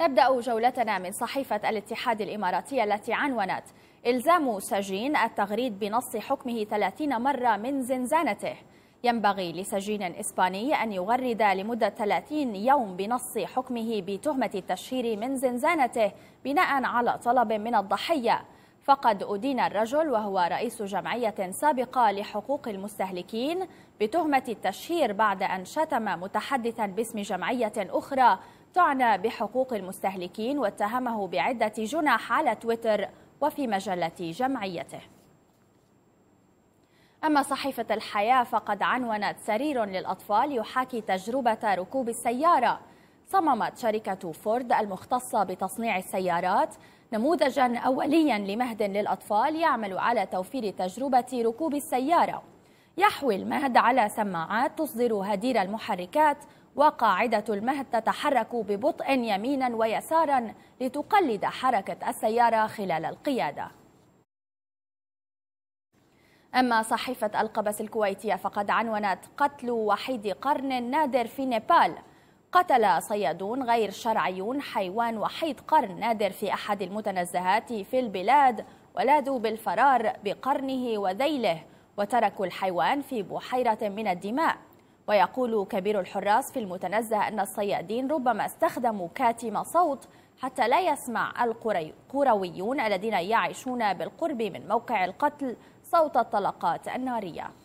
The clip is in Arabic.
نبدأ جولتنا من صحيفة الاتحاد الإماراتية التي عنونت إلزام سجين التغريد بنص حكمه 30 مرة من زنزانته ينبغي لسجين إسباني أن يغرد لمدة 30 يوم بنص حكمه بتهمة التشهير من زنزانته بناء على طلب من الضحية فقد أدين الرجل وهو رئيس جمعية سابقة لحقوق المستهلكين بتهمة التشهير بعد أن شتم متحدثا باسم جمعية أخرى تعنى بحقوق المستهلكين واتهمه بعدة جنح على تويتر وفي مجلة جمعيته أما صحيفة الحياة فقد عنونت سرير للأطفال يحاكي تجربة ركوب السيارة صممت شركة فورد المختصة بتصنيع السيارات نموذجا أوليا لمهد للأطفال يعمل على توفير تجربة ركوب السيارة يحوي المهد على سماعات تصدر هدير المحركات وقاعدة المهد تتحرك ببطء يمينا ويسارا لتقلد حركة السيارة خلال القيادة أما صحيفة القبس الكويتية فقد عنونت قتل وحيد قرن نادر في نيبال قتل صيادون غير شرعيون حيوان وحيد قرن نادر في أحد المتنزهات في البلاد ولادوا بالفرار بقرنه وذيله وتركوا الحيوان في بحيرة من الدماء ويقول كبير الحراس في المتنزه أن الصيادين ربما استخدموا كاتم صوت حتى لا يسمع القرويون الذين يعيشون بالقرب من موقع القتل صوت الطلقات النارية